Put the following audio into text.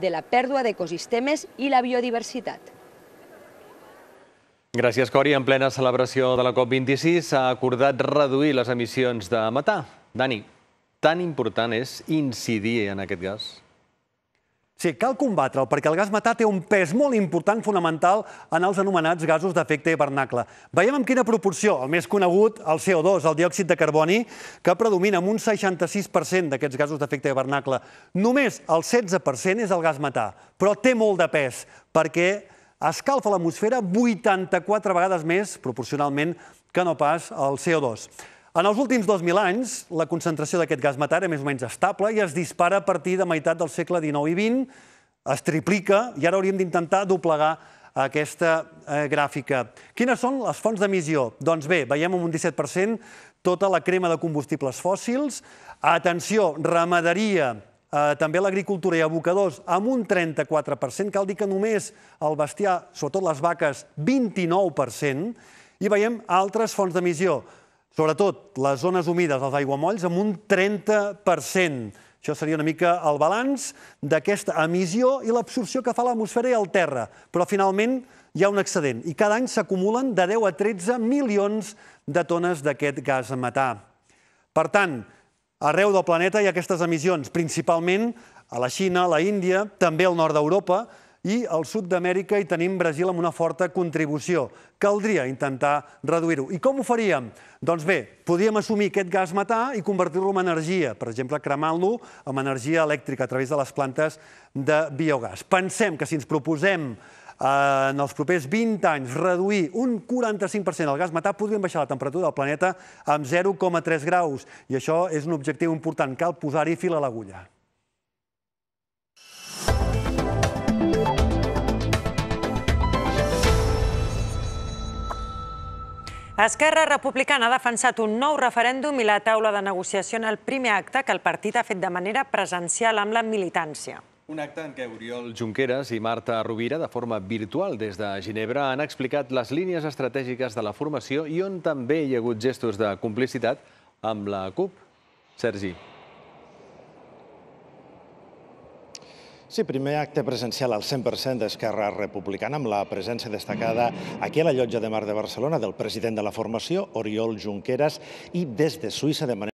de la pèrdua d'ecosistemes i la biodiversitat. Gràcies, Cori. En plena celebració de la COP26 s'ha acordat reduir les emissions de metà. Dani, tan important és incidir en aquest gas? Sí, cal combatre'l, perquè el gas metà té un pes molt important, fonamental, en els anomenats gasos d'efecte hivernacle. Veiem en quina proporció, el més conegut, el CO2, el diòxid de carboni, que predomina amb un 66% d'aquests gasos d'efecte hivernacle. Només el 16% és el gas metà, però té molt de pes, perquè escalfa l'atmosfera 84 vegades més, proporcionalment, que no pas el CO2. En els últims 2.000 anys, la concentració d'aquest gas metà era més o menys estable i es dispara a partir de meitat del segle XIX i XX, es triplica i ara hauríem d'intentar doblegar aquesta eh, gràfica. Quines són les fonts d'emissió? Doncs bé, veiem amb un 17% tota la crema de combustibles fòssils. Atenció, ramaderia, eh, també l'agricultura i abocadors, amb un 34%. Cal dir que només el bestiar, sobretot les vaques, 29%. I veiem altres fonts d'emissió sobretot les zones humides, els aiguamolls, amb un 30%. Això seria una mica el balanç d'aquesta emissió i l'absorció que fa l'atmosfera i el terra. Però finalment hi ha un excedent i cada any s'acumulen de 10 a 13 milions de tones d'aquest gas a matar. Per tant, arreu del planeta hi ha aquestes emissions, principalment a la Xina, a la Índia, també al nord d'Europa, i al sud d'Amèrica hi tenim Brasil amb una forta contribució. Caldria intentar reduir-ho. I com ho faríem? Doncs bé, podríem assumir aquest gas metà i convertir-lo en energia, per exemple, cremant-lo en energia elèctrica a través de les plantes de biogàs. Pensem que si ens proposem eh, en els propers 20 anys reduir un 45% del gas metà, podríem baixar la temperatura del planeta amb 0,3 graus. I això és un objectiu important. Cal posar-hi fil a l'agulla. Esquerra Republicana ha defensat un nou referèndum i la taula de negociació en el primer acte que el partit ha fet de manera presencial amb la militància. Un acte en què Oriol Junqueras i Marta Rovira, de forma virtual des de Ginebra, han explicat les línies estratègiques de la formació i on també hi ha hagut gestos de complicitat amb la CUP. Sergi. Sí, primer acte presencial al 100% d'Esquerra Republicana, amb la presència destacada aquí a la Llotja de Mar de Barcelona del president de la formació, Oriol Junqueras, i des de Suïssa de manera